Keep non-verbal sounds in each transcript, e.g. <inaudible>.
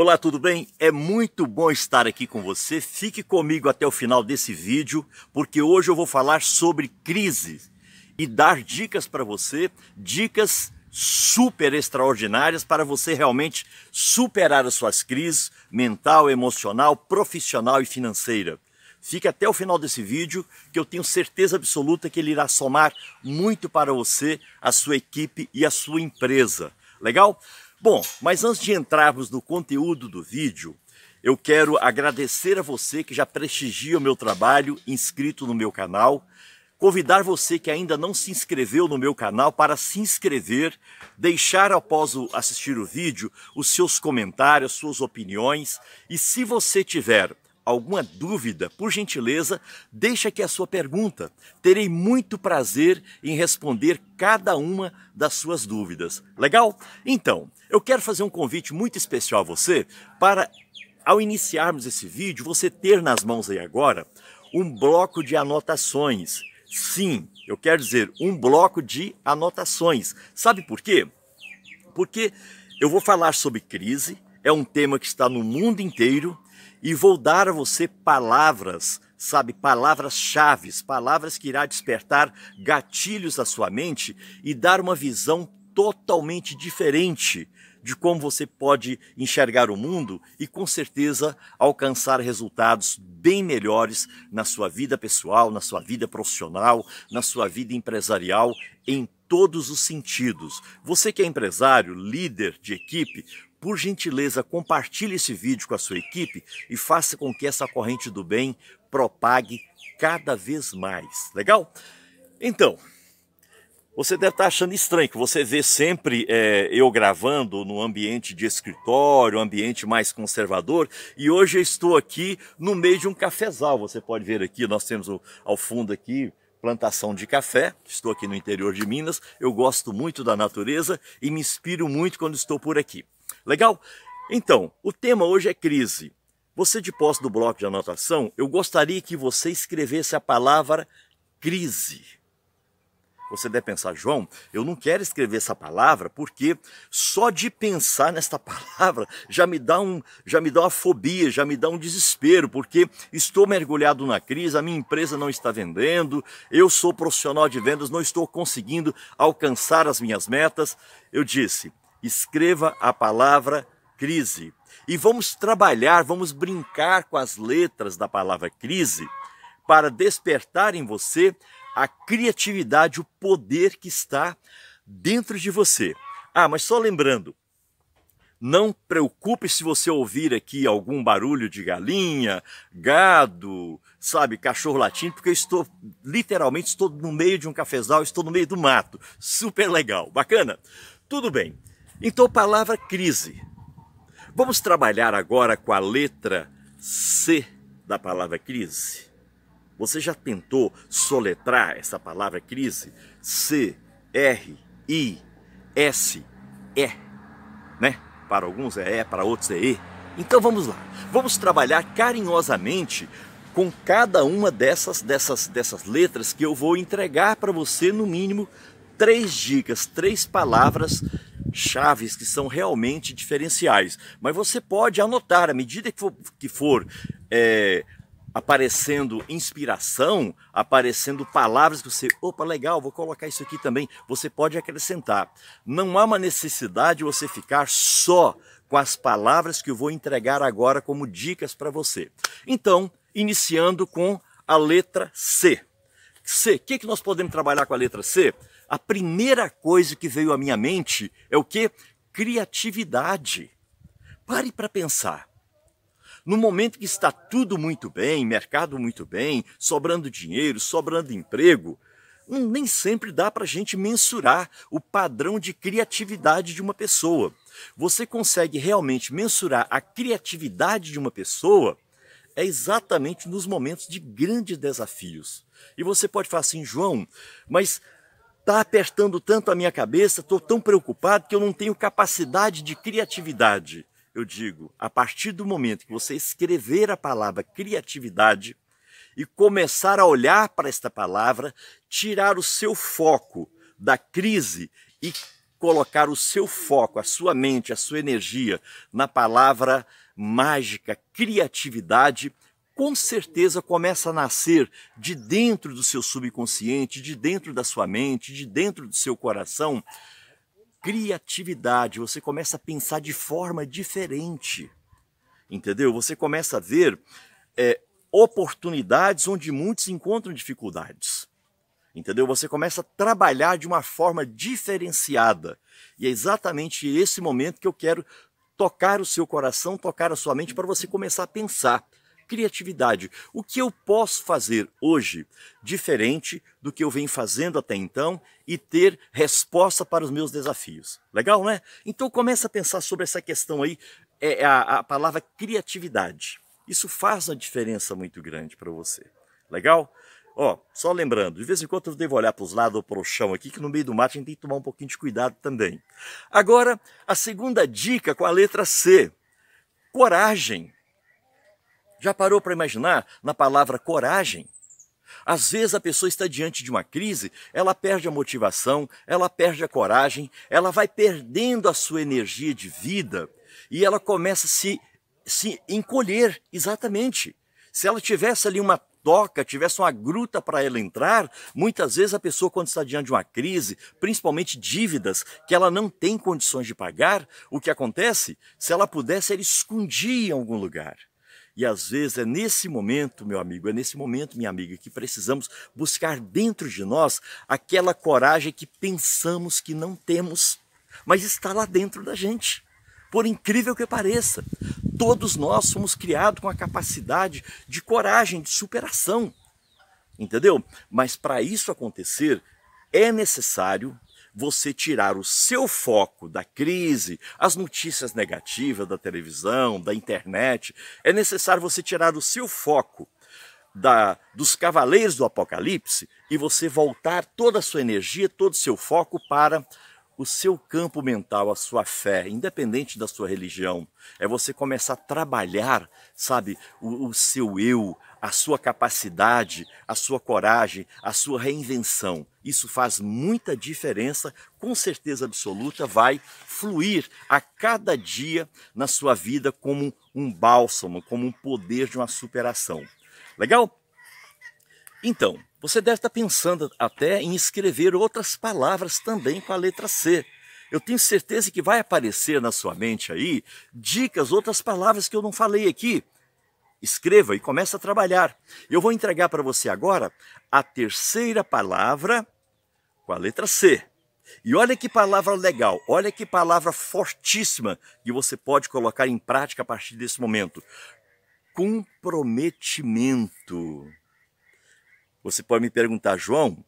Olá, tudo bem? É muito bom estar aqui com você. Fique comigo até o final desse vídeo, porque hoje eu vou falar sobre crise e dar dicas para você, dicas super extraordinárias para você realmente superar as suas crises mental, emocional, profissional e financeira. Fique até o final desse vídeo, que eu tenho certeza absoluta que ele irá somar muito para você, a sua equipe e a sua empresa. Legal? Bom, mas antes de entrarmos no conteúdo do vídeo, eu quero agradecer a você que já prestigia o meu trabalho, inscrito no meu canal, convidar você que ainda não se inscreveu no meu canal para se inscrever, deixar após assistir o vídeo os seus comentários, suas opiniões e se você tiver alguma dúvida, por gentileza, deixe aqui a sua pergunta. Terei muito prazer em responder cada uma das suas dúvidas. Legal? Então, eu quero fazer um convite muito especial a você para, ao iniciarmos esse vídeo, você ter nas mãos aí agora um bloco de anotações. Sim, eu quero dizer um bloco de anotações. Sabe por quê? Porque eu vou falar sobre crise, é um tema que está no mundo inteiro e vou dar a você palavras, sabe, palavras-chave, palavras que irá despertar gatilhos da sua mente e dar uma visão totalmente diferente de como você pode enxergar o mundo e com certeza alcançar resultados bem melhores na sua vida pessoal, na sua vida profissional, na sua vida empresarial, em todos os sentidos. Você que é empresário, líder de equipe, por gentileza, compartilhe esse vídeo com a sua equipe e faça com que essa corrente do bem propague cada vez mais. Legal? Então, você deve estar achando estranho que você vê sempre é, eu gravando no ambiente de escritório, ambiente mais conservador, e hoje eu estou aqui no meio de um cafezal. Você pode ver aqui, nós temos o, ao fundo aqui plantação de café. Estou aqui no interior de Minas. Eu gosto muito da natureza e me inspiro muito quando estou por aqui. Legal? Então, o tema hoje é crise. Você de posse do bloco de anotação, eu gostaria que você escrevesse a palavra crise. Você deve pensar, João, eu não quero escrever essa palavra porque só de pensar nesta <laughs> palavra já me dá um, já me dá uma fobia, já me dá um desespero, porque estou mergulhado na crise, a minha empresa não está vendendo, eu sou profissional de vendas, não estou conseguindo alcançar as minhas metas. Eu disse, escreva a palavra crise. E vamos trabalhar, vamos brincar com as letras da palavra crise para despertar em você a criatividade, o poder que está dentro de você. Ah, mas só lembrando, não preocupe se você ouvir aqui algum barulho de galinha, gado, sabe, cachorro latindo, porque eu estou literalmente estou no meio de um cafezal, estou no meio do mato. Super legal, bacana. Tudo bem. Então, palavra crise. Vamos trabalhar agora com a letra C da palavra crise. Você já tentou soletrar essa palavra crise? C, R, I, S, E, né? Para alguns é E, para outros é E. Então vamos lá. Vamos trabalhar carinhosamente com cada uma dessas, dessas, dessas letras que eu vou entregar para você, no mínimo, três dicas, três palavras chaves que são realmente diferenciais. Mas você pode anotar, à medida que for, que for é, aparecendo inspiração, aparecendo palavras que você, opa, legal, vou colocar isso aqui também. Você pode acrescentar. Não há uma necessidade de você ficar só com as palavras que eu vou entregar agora como dicas para você. Então, iniciando com a letra C. C, o que, que nós podemos trabalhar com a letra C? a primeira coisa que veio à minha mente é o que? Criatividade. Pare para pensar. No momento que está tudo muito bem, mercado muito bem, sobrando dinheiro, sobrando emprego, hum, nem sempre dá para a gente mensurar o padrão de criatividade de uma pessoa. Você consegue realmente mensurar a criatividade de uma pessoa é exatamente nos momentos de grandes desafios. E você pode falar assim, João, mas Está apertando tanto a minha cabeça, estou tão preocupado que eu não tenho capacidade de criatividade. Eu digo, a partir do momento que você escrever a palavra criatividade e começar a olhar para esta palavra, tirar o seu foco da crise e colocar o seu foco, a sua mente, a sua energia na palavra mágica, criatividade, com certeza começa a nascer de dentro do seu subconsciente, de dentro da sua mente, de dentro do seu coração, criatividade. Você começa a pensar de forma diferente, entendeu? Você começa a ver é, oportunidades onde muitos encontram dificuldades. Entendeu? Você começa a trabalhar de uma forma diferenciada. E é exatamente esse momento que eu quero tocar o seu coração, tocar a sua mente para você começar a pensar criatividade. O que eu posso fazer hoje diferente do que eu venho fazendo até então e ter resposta para os meus desafios? Legal, né? Então começa a pensar sobre essa questão aí, é, é a, a palavra criatividade. Isso faz uma diferença muito grande para você. Legal? Ó, oh, só lembrando, de vez em quando eu devo olhar para os lados ou para o chão aqui, que no meio do mato a gente tem que tomar um pouquinho de cuidado também. Agora, a segunda dica com a letra C: coragem. Já parou para imaginar na palavra coragem? Às vezes a pessoa está diante de uma crise, ela perde a motivação, ela perde a coragem, ela vai perdendo a sua energia de vida e ela começa a se, se encolher, exatamente. Se ela tivesse ali uma toca, tivesse uma gruta para ela entrar, muitas vezes a pessoa, quando está diante de uma crise, principalmente dívidas que ela não tem condições de pagar, o que acontece? Se ela pudesse, ela escondia em algum lugar. E às vezes é nesse momento, meu amigo, é nesse momento, minha amiga, que precisamos buscar dentro de nós aquela coragem que pensamos que não temos, mas está lá dentro da gente. Por incrível que pareça, todos nós somos criados com a capacidade de coragem, de superação. Entendeu? Mas para isso acontecer, é necessário você tirar o seu foco da crise, as notícias negativas da televisão, da internet, é necessário você tirar o seu foco da, dos cavaleiros do Apocalipse e você voltar toda a sua energia, todo o seu foco para o seu campo mental, a sua fé, independente da sua religião. É você começar a trabalhar, sabe, o, o seu eu, a sua capacidade, a sua coragem, a sua reinvenção. Isso faz muita diferença, com certeza absoluta, vai fluir a cada dia na sua vida como um bálsamo, como um poder de uma superação. Legal? Então, você deve estar pensando até em escrever outras palavras também com a letra C. Eu tenho certeza que vai aparecer na sua mente aí dicas, outras palavras que eu não falei aqui Escreva e comece a trabalhar. Eu vou entregar para você agora a terceira palavra com a letra C. E olha que palavra legal, olha que palavra fortíssima que você pode colocar em prática a partir desse momento. Comprometimento. Você pode me perguntar, João,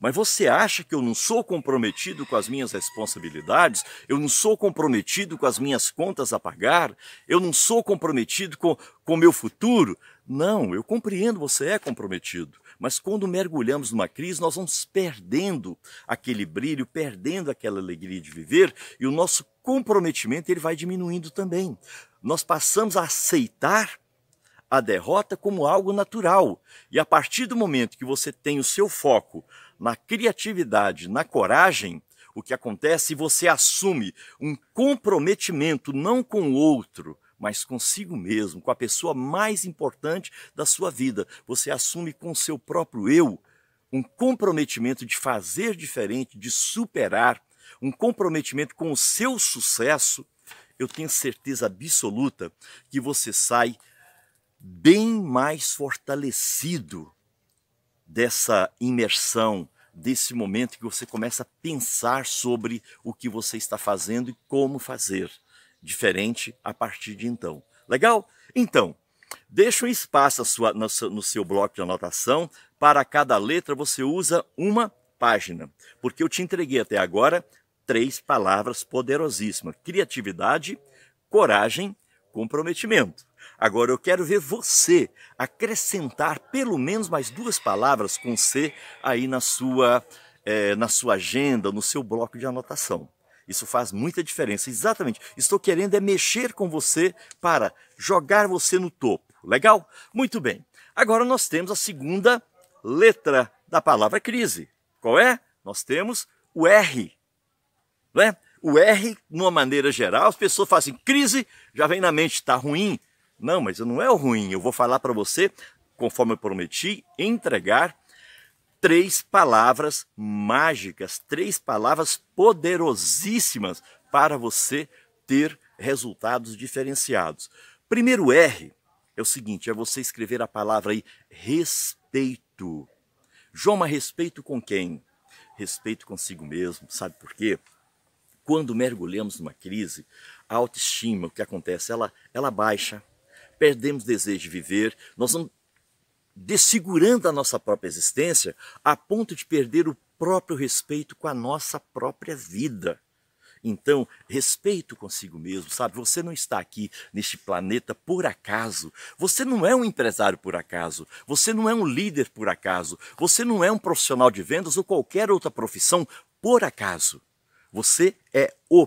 mas você acha que eu não sou comprometido com as minhas responsabilidades? Eu não sou comprometido com as minhas contas a pagar? Eu não sou comprometido com o meu futuro? Não, eu compreendo, você é comprometido. Mas quando mergulhamos numa crise, nós vamos perdendo aquele brilho, perdendo aquela alegria de viver e o nosso comprometimento ele vai diminuindo também. Nós passamos a aceitar a derrota como algo natural. E a partir do momento que você tem o seu foco na criatividade, na coragem, o que acontece é você assume um comprometimento não com o outro, mas consigo mesmo, com a pessoa mais importante da sua vida. Você assume com o seu próprio eu um comprometimento de fazer diferente, de superar, um comprometimento com o seu sucesso. Eu tenho certeza absoluta que você sai bem mais fortalecido dessa imersão, desse momento que você começa a pensar sobre o que você está fazendo e como fazer diferente a partir de então. Legal? Então, deixa um espaço sua, no, seu, no seu bloco de anotação. Para cada letra você usa uma página, porque eu te entreguei até agora três palavras poderosíssimas: criatividade, coragem, comprometimento. Agora eu quero ver você acrescentar pelo menos mais duas palavras com C aí na sua, é, na sua agenda, no seu bloco de anotação. Isso faz muita diferença. Exatamente. Estou querendo é mexer com você para jogar você no topo. Legal? Muito bem. Agora nós temos a segunda letra da palavra crise. Qual é? Nós temos o R. Não é? O R, de uma maneira geral, as pessoas fazem assim, crise, já vem na mente, está ruim, não, mas não é o ruim. Eu vou falar para você, conforme eu prometi, entregar três palavras mágicas, três palavras poderosíssimas para você ter resultados diferenciados. Primeiro R é o seguinte, é você escrever a palavra aí respeito. Joma, respeito com quem? Respeito consigo mesmo, sabe por quê? Quando mergulhamos numa crise, a autoestima, o que acontece? Ela, ela baixa, perdemos desejo de viver, nós vamos desfigurando a nossa própria existência a ponto de perder o próprio respeito com a nossa própria vida. Então, respeito consigo mesmo, sabe? Você não está aqui neste planeta por acaso. Você não é um empresário por acaso. Você não é um líder por acaso. Você não é um profissional de vendas ou qualquer outra profissão por acaso. Você é o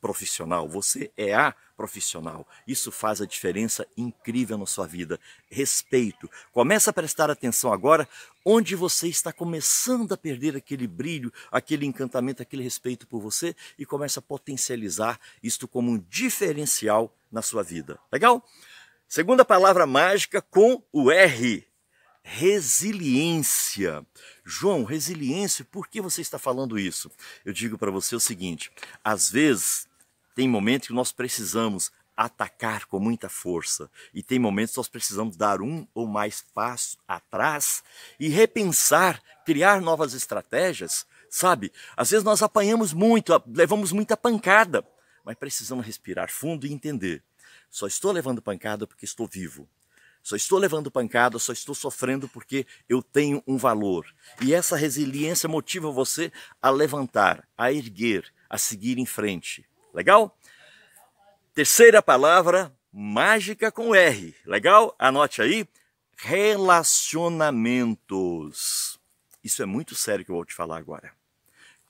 profissional, você é a profissional. Isso faz a diferença incrível na sua vida. Respeito. Começa a prestar atenção agora onde você está começando a perder aquele brilho, aquele encantamento, aquele respeito por você e começa a potencializar isto como um diferencial na sua vida. Legal? Segunda palavra mágica com o R. Resiliência. João, resiliência, por que você está falando isso? Eu digo para você o seguinte: às vezes tem momentos que nós precisamos atacar com muita força e tem momentos que nós precisamos dar um ou mais passos atrás e repensar, criar novas estratégias, sabe? Às vezes nós apanhamos muito, levamos muita pancada, mas precisamos respirar fundo e entender. Só estou levando pancada porque estou vivo. Só estou levando pancada, só estou sofrendo porque eu tenho um valor. E essa resiliência motiva você a levantar, a erguer, a seguir em frente. Legal? Terceira palavra, mágica com R. Legal? Anote aí. Relacionamentos. Isso é muito sério que eu vou te falar agora.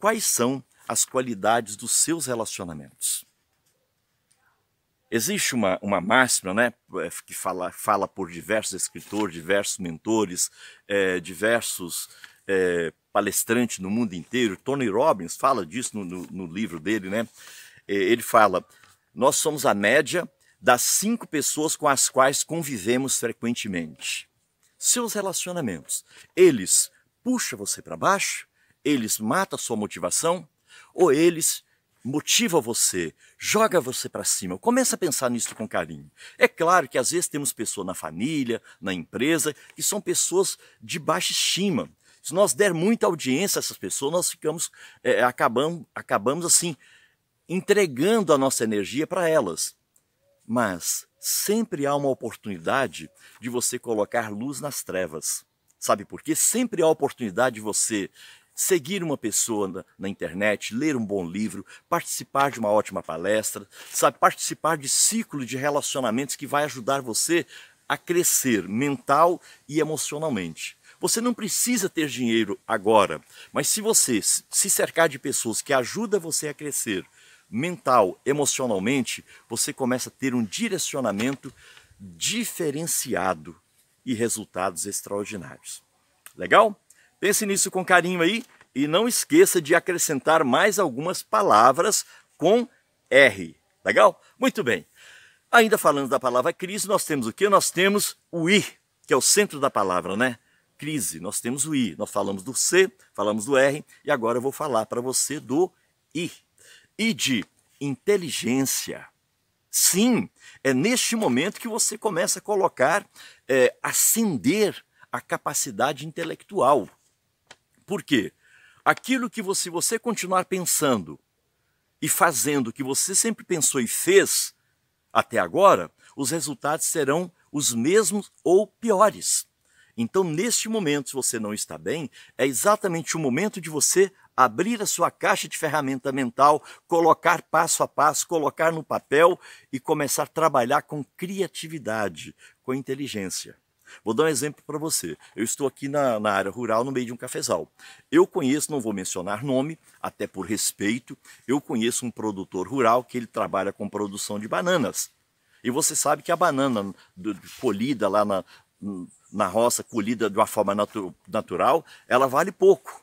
Quais são as qualidades dos seus relacionamentos? Existe uma, uma máxima né, é, que fala, fala por diversos escritores, diversos mentores, é, diversos é, palestrantes no mundo inteiro. Tony Robbins fala disso no, no, no livro dele, né? ele fala: nós somos a média das cinco pessoas com as quais convivemos frequentemente. Seus relacionamentos, eles puxam você para baixo? Eles matam sua motivação? Ou eles motiva você, joga você para cima. Começa a pensar nisso com carinho. É claro que às vezes temos pessoas na família, na empresa, que são pessoas de baixa estima. Se nós der muita audiência a essas pessoas, nós ficamos, é, eh, acabamos, acabamos assim, entregando a nossa energia para elas. Mas sempre há uma oportunidade de você colocar luz nas trevas. Sabe por quê? Sempre há oportunidade de você seguir uma pessoa na, na, internet, ler um bom livro, participar de uma ótima palestra, sabe, participar de ciclo de relacionamentos que vai ajudar você a crescer mental e emocionalmente. Você não precisa ter dinheiro agora, mas se você se cercar de pessoas que ajudam você a crescer mental, emocionalmente, você começa a ter um direcionamento diferenciado e resultados extraordinários. Legal? Pense nisso com carinho aí e não esqueça de acrescentar mais algumas palavras com R. Legal? Muito bem. Ainda falando da palavra crise, nós temos o que? Nós temos o I, que é o centro da palavra, né? Crise, nós temos o I. Nós falamos do C, falamos do R e agora eu vou falar para você do I e de inteligência. Sim, é neste momento que você começa a colocar, é, acender a capacidade intelectual. Por quê? Aquilo que você, você continuar pensando e fazendo o que você sempre pensou e fez até agora, os resultados serão os mesmos ou piores. Então, neste momento, se você não está bem, é exatamente o momento de você abrir a sua caixa de ferramenta mental, colocar passo a passo, colocar no papel e começar a trabalhar com criatividade, com inteligência. Vou dar um exemplo para você. Eu estou aqui na, na, área rural, no meio de um cafezal. Eu conheço, não vou mencionar nome, até por respeito, eu conheço um produtor rural que ele trabalha com produção de bananas. E você sabe que a banana colhida lá na, na roça, colhida de uma forma natu natural, ela vale pouco.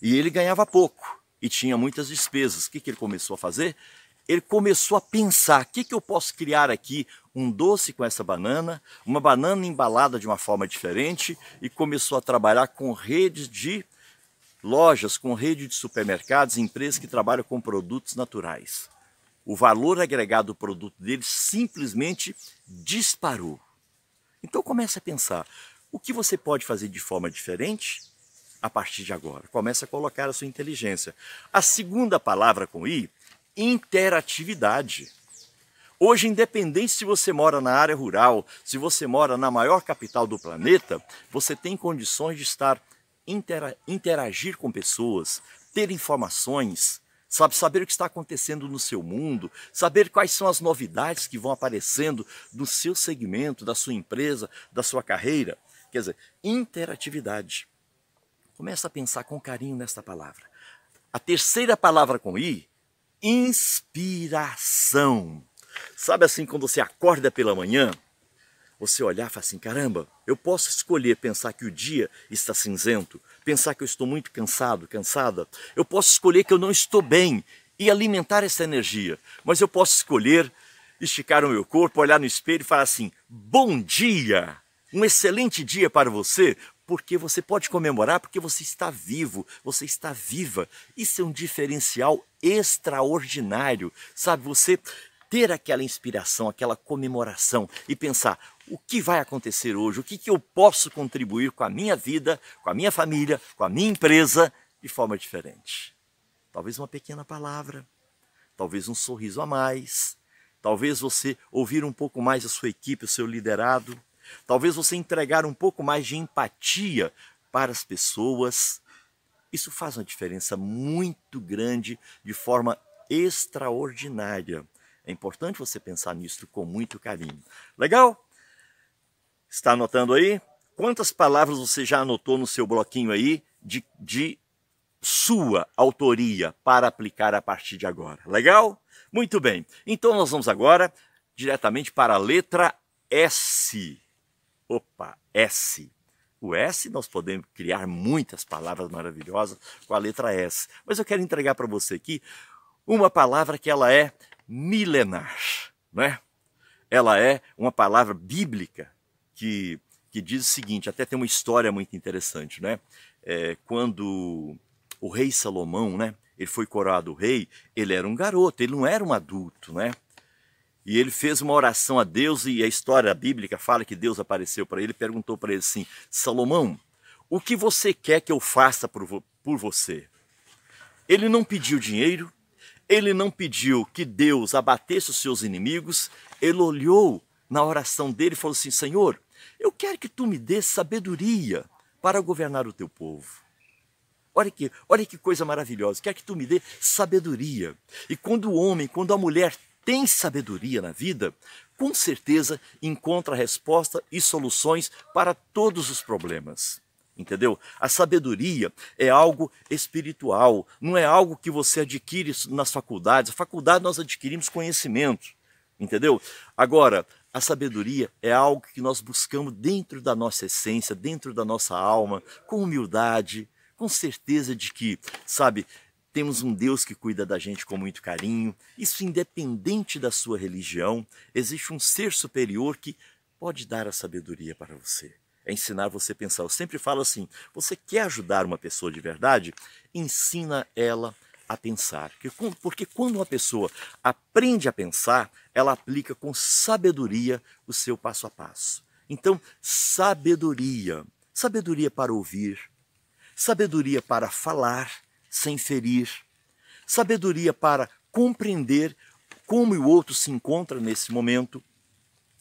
E ele ganhava pouco e tinha muitas despesas. O que, que ele começou a fazer? Ele começou a pensar: o que, que eu posso criar aqui? Um doce com essa banana, uma banana embalada de uma forma diferente, e começou a trabalhar com redes de lojas, com rede de supermercados, empresas que trabalham com produtos naturais. O valor agregado do produto dele simplesmente disparou. Então comece a pensar: o que você pode fazer de forma diferente a partir de agora. Comece a colocar a sua inteligência. A segunda palavra com I, interatividade. Hoje, independente se você mora na área rural, se você mora na maior capital do planeta, você tem condições de estar interagir com pessoas, ter informações, sabe saber o que está acontecendo no seu mundo, saber quais são as novidades que vão aparecendo no seu segmento, da sua empresa, da sua carreira, quer dizer, interatividade. Começa a pensar com carinho nesta palavra. A terceira palavra com I, inspiração. Sabe assim, quando você acorda pela manhã, você olhar e fala assim, caramba, eu posso escolher pensar que o dia está cinzento, pensar que eu estou muito cansado, cansada. Eu posso escolher que eu não estou bem e alimentar essa energia. Mas eu posso escolher esticar o meu corpo, olhar no espelho e falar assim, bom dia! Um excelente dia para você, porque você pode comemorar porque você está vivo, você está viva. Isso é um diferencial extraordinário, sabe? Você ter aquela inspiração, aquela comemoração e pensar o que vai acontecer hoje, o que, que eu posso contribuir com a minha vida, com a minha família, com a minha empresa de forma diferente. Talvez uma pequena palavra, talvez um sorriso a mais, talvez você ouvir um pouco mais a sua equipe, o seu liderado, Talvez você entregar um pouco mais de empatia para as pessoas. Isso faz uma diferença muito grande de forma extraordinária. É importante você pensar nisso com muito carinho. Legal? Está anotando aí? Quantas palavras você já anotou no seu bloquinho aí de, de sua autoria para aplicar a partir de agora? Legal? Muito bem. Então nós vamos agora diretamente para a letra S opa, S. O S nós podemos criar muitas palavras maravilhosas com a letra S. Mas eu quero entregar para você aqui uma palavra que ela é milenar, não é? Ela é uma palavra bíblica que, que diz o seguinte, até tem uma história muito interessante, né? É, quando o rei Salomão, né? Ele foi coroado rei, ele era um garoto, ele não era um adulto, né? E ele fez uma oração a Deus e a história bíblica fala que Deus apareceu para ele e perguntou para ele assim: Salomão, o que você quer que eu faça por, por você? Ele não pediu dinheiro, ele não pediu que Deus abatesse os seus inimigos, ele olhou na oração dele e falou assim: Senhor, eu quero que tu me dê sabedoria para governar o teu povo. Olha que, olha que coisa maravilhosa. Quer que tu me dê sabedoria. E quando o homem, quando a mulher tem sabedoria na vida, com certeza encontra resposta e soluções para todos os problemas. Entendeu? A sabedoria é algo espiritual, não é algo que você adquire nas faculdades. A faculdade nós adquirimos conhecimento, entendeu? Agora, a sabedoria é algo que nós buscamos dentro da nossa essência, dentro da nossa alma, com humildade, com certeza de que, sabe, temos um Deus que cuida da gente com muito carinho. Isso independente da sua religião, existe um ser superior que pode dar a sabedoria para você. É ensinar você a pensar. Eu sempre falo assim: você quer ajudar uma pessoa de verdade? Ensina ela a pensar. Porque quando uma pessoa aprende a pensar, ela aplica com sabedoria o seu passo a passo. Então, sabedoria. Sabedoria para ouvir, sabedoria para falar, sem ferir, sabedoria para compreender como o outro se encontra nesse momento,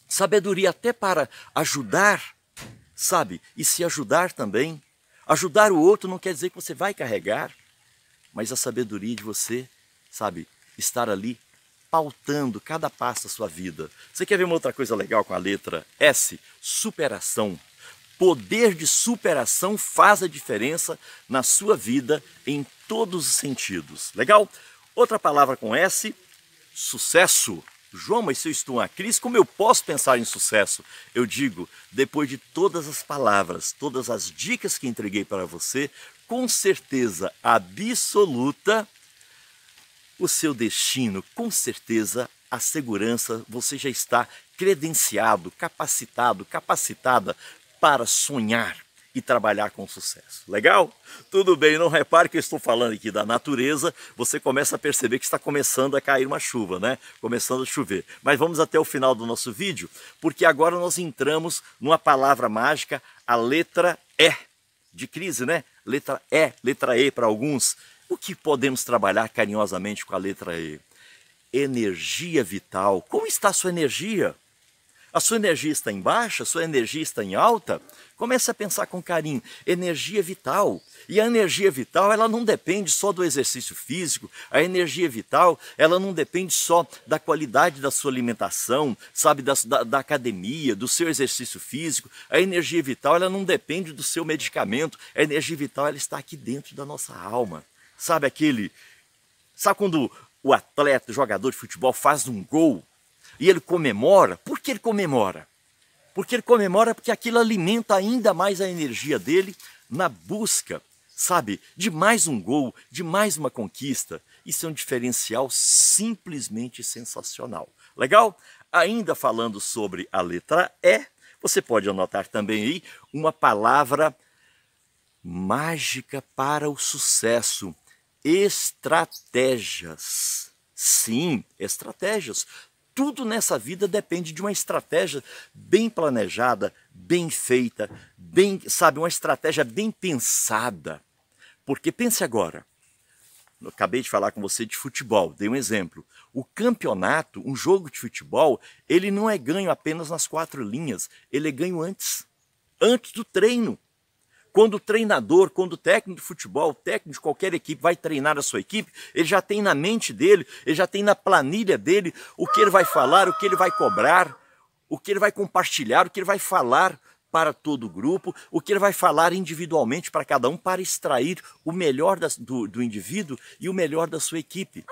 sabedoria até para ajudar, sabe? E se ajudar também. Ajudar o outro não quer dizer que você vai carregar, mas a sabedoria de você, sabe, estar ali pautando cada passo da sua vida. Você quer ver uma outra coisa legal com a letra S? Superação. Poder de superação faz a diferença na sua vida em todos os sentidos. Legal? Outra palavra com S, sucesso. João, mas se eu estou em crise, como eu posso pensar em sucesso? Eu digo, depois de todas as palavras, todas as dicas que entreguei para você, com certeza absoluta, o seu destino, com certeza a segurança, você já está credenciado, capacitado, capacitada para sonhar, e trabalhar com sucesso. Legal? Tudo bem, não repare que eu estou falando aqui da natureza, você começa a perceber que está começando a cair uma chuva, né? Começando a chover. Mas vamos até o final do nosso vídeo, porque agora nós entramos numa palavra mágica, a letra E, de crise, né? Letra E, letra E para alguns. O que podemos trabalhar carinhosamente com a letra E? Energia vital. Como está a sua energia? a sua energia está em baixa, a sua energia está em alta, comece a pensar com carinho, energia vital. E a energia vital, ela não depende só do exercício físico, a energia vital, ela não depende só da qualidade da sua alimentação, sabe, da, da, da academia, do seu exercício físico, a energia vital, ela não depende do seu medicamento, a energia vital, ela está aqui dentro da nossa alma. Sabe aquele... Sabe quando o atleta, o jogador de futebol faz um gol e ele comemora. Por que ele comemora? Porque ele comemora porque aquilo alimenta ainda mais a energia dele na busca, sabe, de mais um gol, de mais uma conquista. Isso é um diferencial simplesmente sensacional. Legal? Ainda falando sobre a letra E, você pode anotar também aí uma palavra mágica para o sucesso: estratégias. Sim, estratégias tudo nessa vida depende de uma estratégia bem planejada, bem feita, bem, sabe, uma estratégia bem pensada. Porque pense agora, eu acabei de falar com você de futebol, dei um exemplo. O campeonato, um jogo de futebol, ele não é ganho apenas nas quatro linhas, ele é ganho antes, antes do treino. Quando o treinador, quando o técnico de futebol, o técnico de qualquer equipe vai treinar a sua equipe, ele já tem na mente dele, ele já tem na planilha dele o que ele vai falar, o que ele vai cobrar, o que ele vai compartilhar, o que ele vai falar para todo o grupo, o que ele vai falar individualmente para cada um, para extrair o melhor das, do, do indivíduo e o melhor da sua equipe.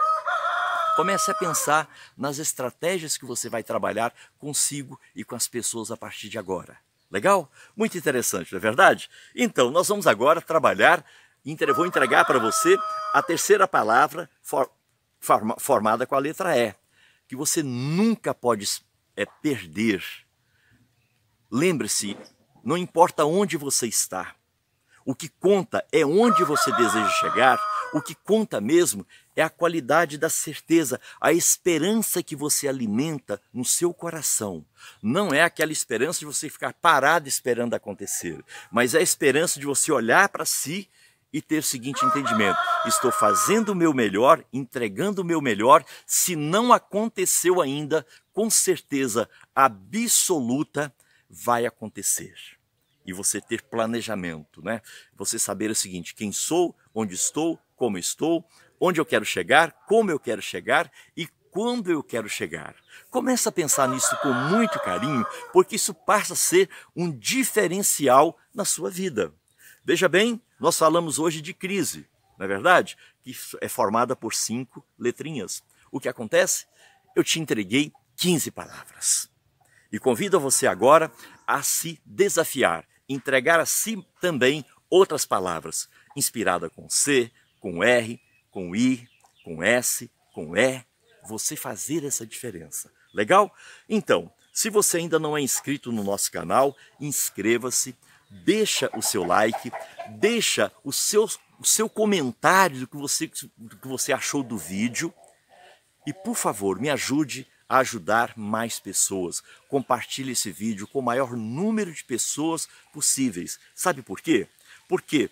Comece a pensar nas estratégias que você vai trabalhar consigo e com as pessoas a partir de agora. Legal? Muito interessante, não é verdade? Então, nós vamos agora trabalhar, vou entregar para você a terceira palavra for, forma, formada com a letra E, que você nunca pode é, perder. Lembre-se, não importa onde você está, o que conta é onde você deseja chegar o que conta mesmo é a qualidade da certeza, a esperança que você alimenta no seu coração. Não é aquela esperança de você ficar parado esperando acontecer, mas é a esperança de você olhar para si e ter o seguinte entendimento: estou fazendo o meu melhor, entregando o meu melhor, se não aconteceu ainda, com certeza absoluta vai acontecer. E você ter planejamento, né? Você saber o seguinte: quem sou, onde estou, como estou, onde eu quero chegar, como eu quero chegar e quando eu quero chegar. Começa a pensar nisso com muito carinho, porque isso passa a ser um diferencial na sua vida. Veja bem, nós falamos hoje de crise, na é verdade, que é formada por cinco letrinhas. O que acontece? Eu te entreguei 15 palavras. E convido você agora a se desafiar, entregar a si também outras palavras, inspirada com C, com R, com I, com S, com E, você fazer essa diferença. Legal? Então, se você ainda não é inscrito no nosso canal, inscreva-se, deixa o seu like, deixa o seu, o seu comentário do que, você, do que você achou do vídeo e, por favor, me ajude a ajudar mais pessoas. Compartilhe esse vídeo com o maior número de pessoas possíveis. Sabe por quê? Porque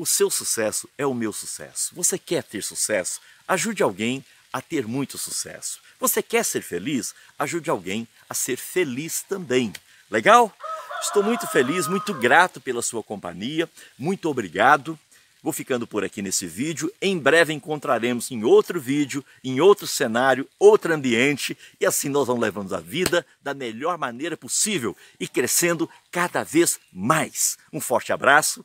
o seu sucesso é o meu sucesso. Você quer ter sucesso? Ajude alguém a ter muito sucesso. Você quer ser feliz? Ajude alguém a ser feliz também. Legal? Estou muito feliz, muito grato pela sua companhia. Muito obrigado. Vou ficando por aqui nesse vídeo. Em breve encontraremos em outro vídeo, em outro cenário, outro ambiente. E assim nós vamos levando a vida da melhor maneira possível e crescendo cada vez mais. Um forte abraço